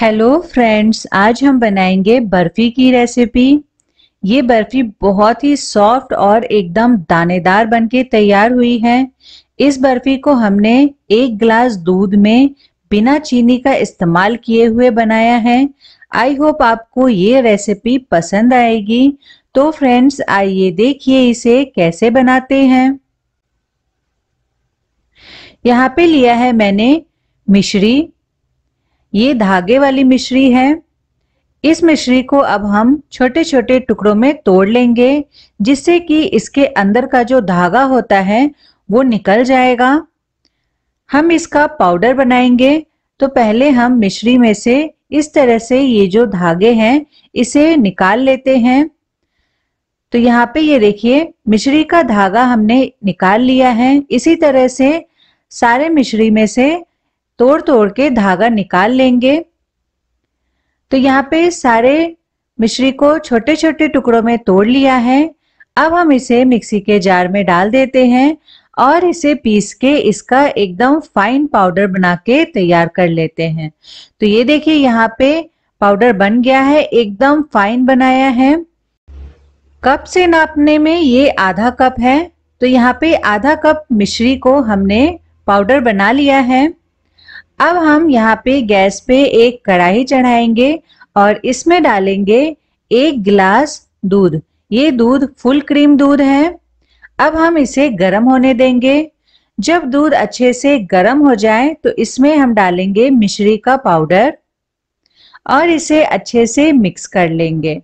hello friends आज हम बनाएंगे बर्फी की रेसिपी ये बर्फी बहुत ही सॉफ्ट और एकदम दानेदार बनके तैयार हुई है इस बर्फी को हमने एक ग्लास दूध में बिना चीनी का इस्तेमाल किए हुए बनाया है आई होप आपको ये रेसिपी पसंद आएगी तो फ्रेंड्स आइए देखिए इसे कैसे बनाते हैं यहाँ पे लिया है मैंने मिश्री ये धागे वाली मिश्री है इस मिश्री को अब हम छोटे छोटे टुकड़ों में तोड़ लेंगे जिससे कि इसके अंदर का जो धागा होता है वो निकल जाएगा हम इसका पाउडर बनाएंगे तो पहले हम मिश्री में से इस तरह से ये जो धागे हैं इसे निकाल लेते हैं तो यहाँ पे ये देखिए मिश्री का धागा हमने निकाल लिया है इसी तरह से सारे मिश्री में से तोड़ तोड़ के धागा निकाल लेंगे तो यहाँ पे सारे मिश्री को छोटे छोटे टुकड़ों में तोड़ लिया है अब हम इसे मिक्सी के जार में डाल देते हैं और इसे पीस के इसका एकदम फाइन पाउडर बना के तैयार कर लेते हैं तो ये देखिए यहाँ पे पाउडर बन गया है एकदम फाइन बनाया है कप से नापने में ये आधा कप है तो यहाँ पे आधा कप मिश्री को हमने पाउडर बना लिया है अब हम यहाँ पे गैस पे एक कढ़ाई चढ़ाएंगे और इसमें डालेंगे एक गिलास दूध ये दूध फुल क्रीम दूध है अब हम इसे गर्म होने देंगे जब दूध अच्छे से गर्म हो जाए तो इसमें हम डालेंगे मिश्री का पाउडर और इसे अच्छे से मिक्स कर लेंगे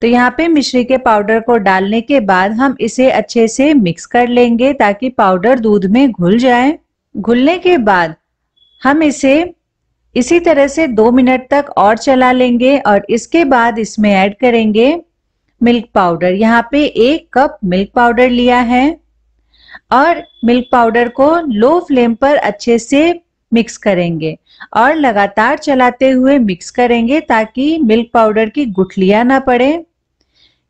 तो यहाँ पे मिश्री के पाउडर को डालने के बाद हम इसे अच्छे से मिक्स कर लेंगे ताकि पाउडर दूध में घुल जाए घुलने के बाद हम इसे इसी तरह से दो मिनट तक और चला लेंगे और इसके बाद इसमें ऐड करेंगे मिल्क पाउडर यहाँ पे एक कप मिल्क पाउडर लिया है और मिल्क पाउडर को लो फ्लेम पर अच्छे से मिक्स करेंगे और लगातार चलाते हुए मिक्स करेंगे ताकि मिल्क पाउडर की गुठलियां ना पड़े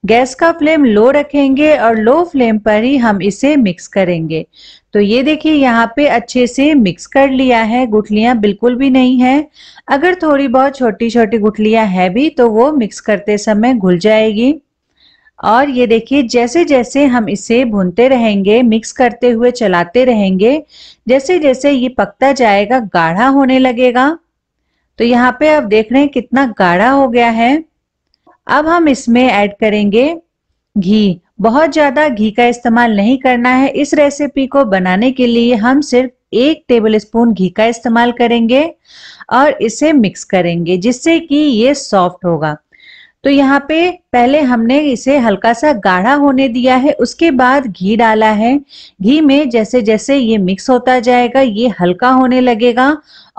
गैस का फ्लेम लो रखेंगे और लो फ्लेम पर ही हम इसे मिक्स करेंगे तो ये देखिए यहाँ पे अच्छे से मिक्स कर लिया है गुठलियाँ बिल्कुल भी नहीं है अगर थोड़ी बहुत छोटी छोटी गुठलियाँ है भी तो वो मिक्स करते समय घुल जाएगी और ये देखिए जैसे जैसे हम इसे भूनते रहेंगे मिक्स करते हुए चलाते रहेंगे जैसे जैसे ये पकता जाएगा गाढ़ा होने लगेगा तो यहाँ पे आप देख रहे हैं कितना गाढ़ा हो गया है अब हम इसमें ऐड करेंगे घी बहुत ज्यादा घी का इस्तेमाल नहीं करना है इस रेसिपी को बनाने के लिए हम सिर्फ एक टेबल स्पून घी का इस्तेमाल करेंगे और इसे मिक्स करेंगे जिससे कि ये सॉफ्ट होगा तो यहाँ पे पहले हमने इसे हल्का सा गाढ़ा होने दिया है उसके बाद घी डाला है घी में जैसे जैसे ये मिक्स होता जाएगा ये हल्का होने लगेगा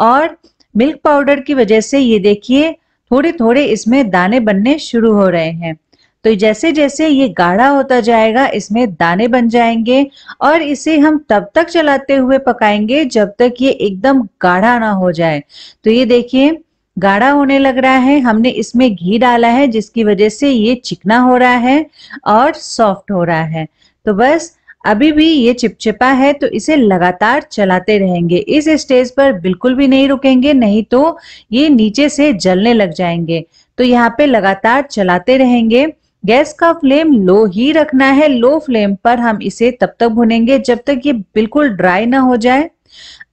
और मिल्क पाउडर की वजह से ये देखिए थोड़े थोड़े इसमें दाने बनने शुरू हो रहे हैं तो जैसे जैसे ये गाढ़ा होता जाएगा इसमें दाने बन जाएंगे और इसे हम तब तक चलाते हुए पकाएंगे जब तक ये एकदम गाढ़ा ना हो जाए तो ये देखिए गाढ़ा होने लग रहा है हमने इसमें घी डाला है जिसकी वजह से ये चिकना हो रहा है और सॉफ्ट हो रहा है तो बस अभी भी ये चिपचिपा है तो इसे लगातार चलाते रहेंगे इस स्टेज पर बिल्कुल भी नहीं रुकेंगे नहीं तो ये नीचे से जलने लग जाएंगे तो यहाँ पे लगातार चलाते रहेंगे गैस का फ्लेम लो ही रखना है लो फ्लेम पर हम इसे तब तक भुनेंगे जब तक ये बिल्कुल ड्राई ना हो जाए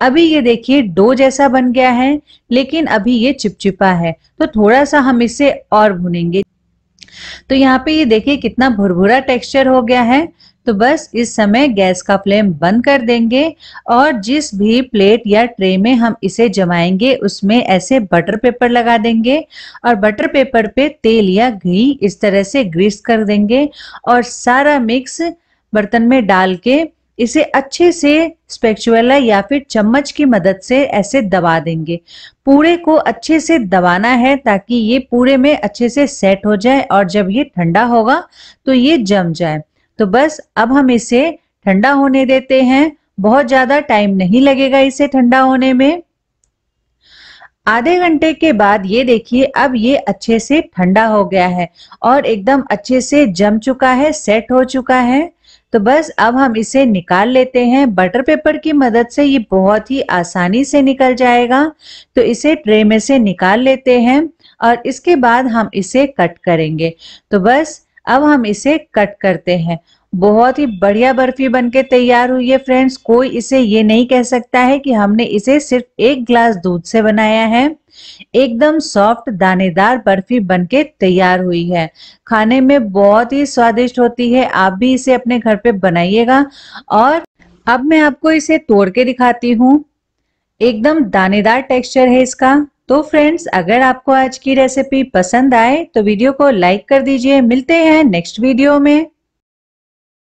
अभी ये देखिए डो जैसा बन गया है लेकिन अभी ये चिपचिपा है तो थोड़ा सा हम इसे और भुनेंगे तो यहाँ पे ये देखिए कितना भुरभुरा टेक्सचर हो गया है तो बस इस समय गैस का फ्लेम बंद कर देंगे और जिस भी प्लेट या ट्रे में हम इसे जमाएंगे उसमें ऐसे बटर पेपर लगा देंगे और बटर पेपर पे तेल या घी इस तरह से ग्रीस कर देंगे और सारा मिक्स बर्तन में डाल के इसे अच्छे से स्पेक्चुअला या फिर चम्मच की मदद से ऐसे दबा देंगे पूरे को अच्छे से दबाना है ताकि ये पूरे में अच्छे से सेट हो जाए और जब ये ठंडा होगा तो ये जम जाए तो बस अब हम इसे ठंडा होने देते हैं बहुत ज्यादा टाइम नहीं लगेगा इसे ठंडा होने में आधे घंटे के बाद ये देखिए अब ये अच्छे से ठंडा हो गया है और एकदम अच्छे से जम चुका है सेट हो चुका है तो बस अब हम इसे निकाल लेते हैं बटर पेपर की मदद से ये बहुत ही आसानी से निकल जाएगा तो इसे ट्रे में से निकाल लेते हैं और इसके बाद हम इसे कट करेंगे तो बस अब हम इसे कट करते हैं बहुत ही बढ़िया बर्फी बनके तैयार हुई है फ्रेंड्स कोई इसे ये नहीं कह सकता है कि हमने इसे सिर्फ एक ग्लास दूध से बनाया है एकदम सॉफ्ट दानेदार बर्फी बनके तैयार हुई है खाने में बहुत ही स्वादिष्ट होती है आप भी इसे अपने घर पे बनाइएगा और अब मैं आपको इसे तोड़ के दिखाती हूँ एकदम दानेदार टेक्सचर है इसका तो फ्रेंड्स अगर आपको आज की रेसिपी पसंद आए तो वीडियो को लाइक कर दीजिए मिलते हैं नेक्स्ट वीडियो में